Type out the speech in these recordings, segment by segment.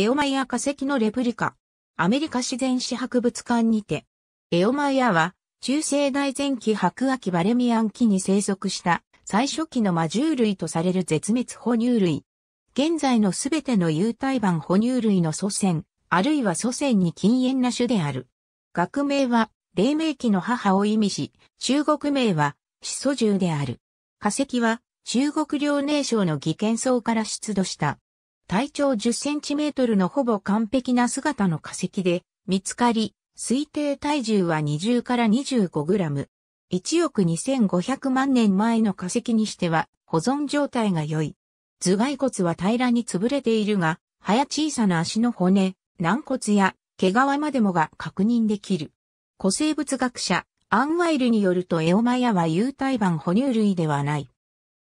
エオマイア化石のレプリカ。アメリカ自然史博物館にて。エオマイアは、中世代前期白亜紀バレミアン期に生息した最初期の魔獣類とされる絶滅哺乳類。現在のすべての有体版哺乳類の祖先、あるいは祖先に禁煙な種である。学名は、黎明期の母を意味し、中国名は、始祖獣である。化石は、中国領内省の義賢層から出土した。体長10センチメートルのほぼ完璧な姿の化石で見つかり、推定体重は20から25グラム。1億2500万年前の化石にしては保存状態が良い。頭蓋骨は平らに潰れているが、早や小さな足の骨、軟骨や毛皮までもが確認できる。古生物学者、アンワイルによるとエオマヤは有体版哺乳類ではない。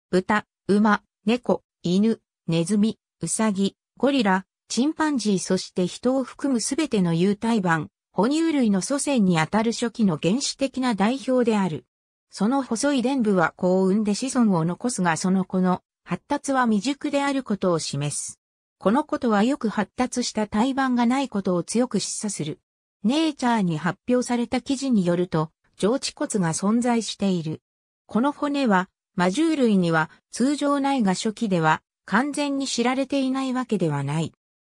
豚、馬、猫、犬、ネズミ、ウサギ、ゴリラ、チンパンジーそして人を含むすべての有体版、哺乳類の祖先にあたる初期の原始的な代表である。その細い伝部は幸運で子孫を残すがその子の発達は未熟であることを示す。このことはよく発達した胎盤がないことを強く示唆する。ネイチャーに発表された記事によると、上地骨が存在している。この骨は、魔獣類には通常ないが初期では完全に知られていないわけではない。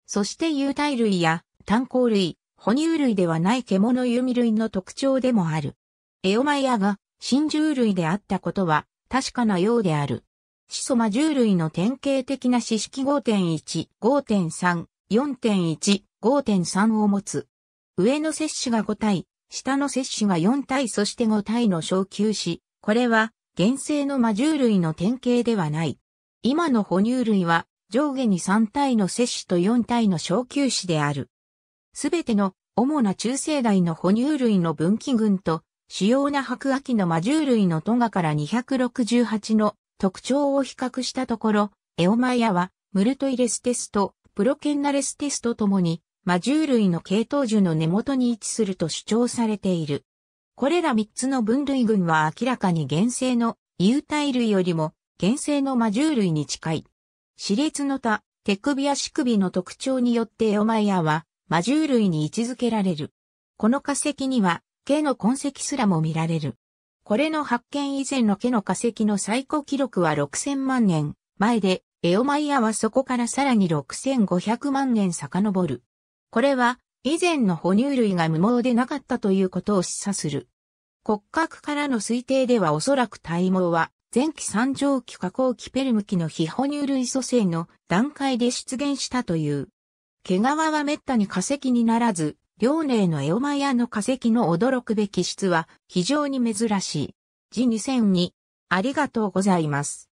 そして有体類や炭鉱類、哺乳類ではない獣弓類の特徴でもある。エオマイアが真獣類であったことは確かなようである。始祖魔獣類の典型的な四式5.1、5.3、4.1、5.3を持つ。上の摂取が5体、下の摂取が4体そして5体の昇級し、これは、原生の魔獣類の典型ではない。今の哺乳類は上下に3体の摂氏と4体の小球子である。すべての主な中生代の哺乳類の分岐群と主要な白亜紀の魔獣類のトガから268の特徴を比較したところ、エオマイアはムルトイレステスとプロケンナレステスとともに魔獣類の系統樹の根元に位置すると主張されている。これら3つの分類群は明らかに原生の有体類よりも原生の魔獣類に近い。熾烈の他、手首や足首の特徴によってエオマイアは魔獣類に位置づけられる。この化石には、毛の痕跡すらも見られる。これの発見以前の毛の化石の最高記録は6000万年前で、エオマイアはそこからさらに6500万年遡る。これは、以前の哺乳類が無毛でなかったということを示唆する。骨格からの推定ではおそらく体毛は前期三畳期加工期ペルム期の非哺乳類組成の段階で出現したという。毛皮は滅多に化石にならず、遼寧のエオマヤの化石の驚くべき質は非常に珍しい。G2002 ありがとうございます。